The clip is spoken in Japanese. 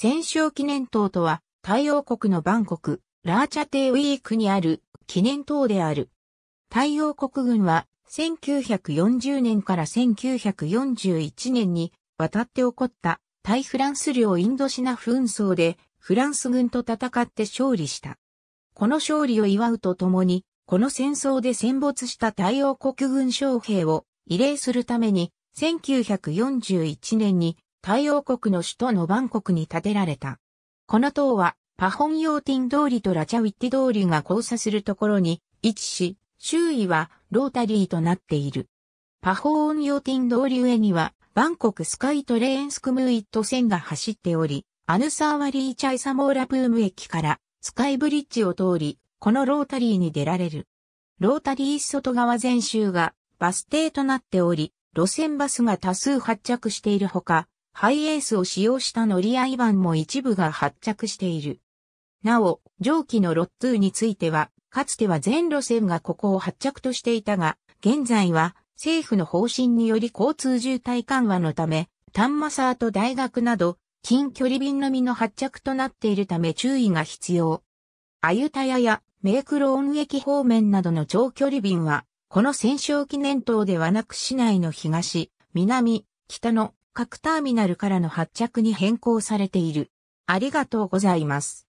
戦勝記念塔とは、太陽国のバンコク、ラーチャテイウィークにある記念塔である。太陽国軍は、1940年から1941年に渡って起こった対フランス領インドシナ紛争でフランス軍と戦って勝利した。この勝利を祝うとともに、この戦争で戦没した太陽国軍将兵を慰霊するために、1941年に太陽国の首都のバンコクに建てられた。この塔は、パホンヨーティン通りとラチャウィッテ通りが交差するところに位置し、周囲はロータリーとなっている。パホーンヨーティン通り上には、バンコクスカイトレーンスクムイット線が走っており、アヌサーワリーチャイサモーラプーム駅からスカイブリッジを通り、このロータリーに出られる。ロータリー外側全周がバス停となっており、路線バスが多数発着しているほか、ハイエースを使用した乗り合い版も一部が発着している。なお、上記のロッツーについては、かつては全路線がここを発着としていたが、現在は政府の方針により交通渋滞緩和のため、丹マサーと大学など、近距離便のみの発着となっているため注意が必要。アユタヤやメイクローン駅方面などの長距離便は、この戦勝記念塔ではなく市内の東、南、北の各ターミナルからの発着に変更されている。ありがとうございます。